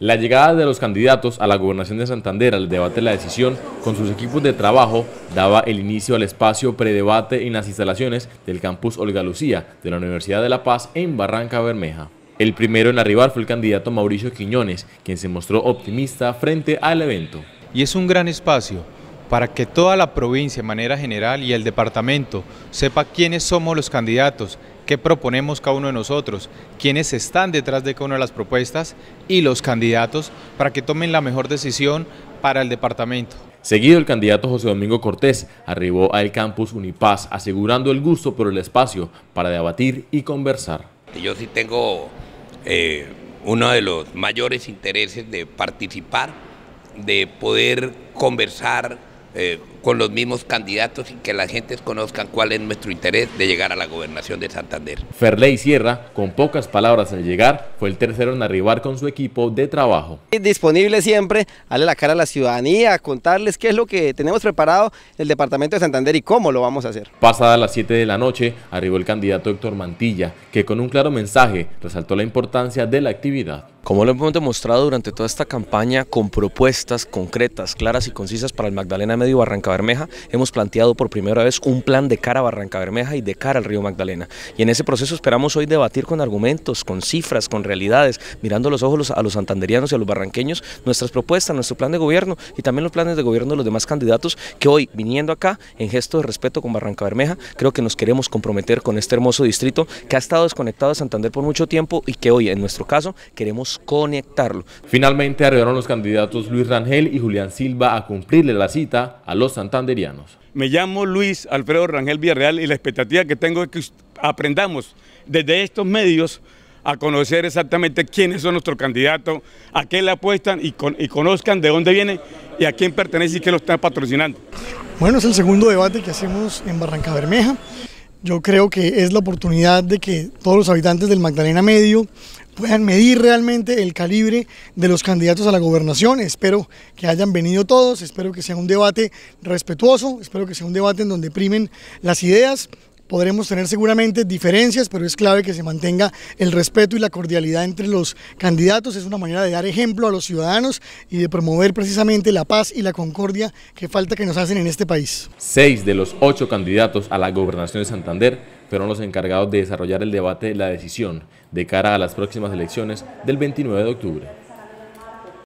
La llegada de los candidatos a la gobernación de Santander al debate de la decisión con sus equipos de trabajo daba el inicio al espacio predebate en las instalaciones del campus Olga Lucía de la Universidad de La Paz en Barranca Bermeja. El primero en arribar fue el candidato Mauricio Quiñones, quien se mostró optimista frente al evento. Y es un gran espacio para que toda la provincia de manera general y el departamento sepa quiénes somos los candidatos, qué proponemos cada uno de nosotros, quiénes están detrás de cada una de las propuestas y los candidatos para que tomen la mejor decisión para el departamento. Seguido, el candidato José Domingo Cortés arribó al campus Unipaz asegurando el gusto por el espacio para debatir y conversar. Yo sí tengo eh, uno de los mayores intereses de participar, de poder conversar eh, con los mismos candidatos y que la gentes conozcan cuál es nuestro interés de llegar a la gobernación de Santander. Ferley Sierra, con pocas palabras al llegar, fue el tercero en arribar con su equipo de trabajo. Disponible siempre, darle la cara a la ciudadanía, contarles qué es lo que tenemos preparado el departamento de Santander y cómo lo vamos a hacer. Pasada las 7 de la noche, arribó el candidato Héctor Mantilla, que con un claro mensaje resaltó la importancia de la actividad. Como lo hemos demostrado durante toda esta campaña, con propuestas concretas, claras y concisas para el Magdalena Medio Barranca Bermeja, hemos planteado por primera vez un plan de cara a Barranca Bermeja y de cara al río Magdalena. Y en ese proceso esperamos hoy debatir con argumentos, con cifras, con realidades, mirando los ojos a los santanderianos y a los barranqueños, nuestras propuestas, nuestro plan de gobierno y también los planes de gobierno de los demás candidatos que hoy, viniendo acá, en gesto de respeto con Barranca Bermeja, creo que nos queremos comprometer con este hermoso distrito que ha estado desconectado de Santander por mucho tiempo y que hoy, en nuestro caso, queremos conectarlo. Finalmente arribaron los candidatos Luis Rangel y Julián Silva a cumplirle la cita a los me llamo Luis Alfredo Rangel Villarreal y la expectativa que tengo es que aprendamos desde estos medios a conocer exactamente quiénes son nuestros candidatos, a qué le apuestan y, y conozcan de dónde viene y a quién pertenece y qué lo están patrocinando. Bueno, es el segundo debate que hacemos en Barranca Bermeja. Yo creo que es la oportunidad de que todos los habitantes del Magdalena Medio puedan medir realmente el calibre de los candidatos a la gobernación. Espero que hayan venido todos, espero que sea un debate respetuoso, espero que sea un debate en donde primen las ideas. Podremos tener seguramente diferencias, pero es clave que se mantenga el respeto y la cordialidad entre los candidatos. Es una manera de dar ejemplo a los ciudadanos y de promover precisamente la paz y la concordia que falta que nos hacen en este país. Seis de los ocho candidatos a la gobernación de Santander fueron los encargados de desarrollar el debate la decisión de cara a las próximas elecciones del 29 de octubre.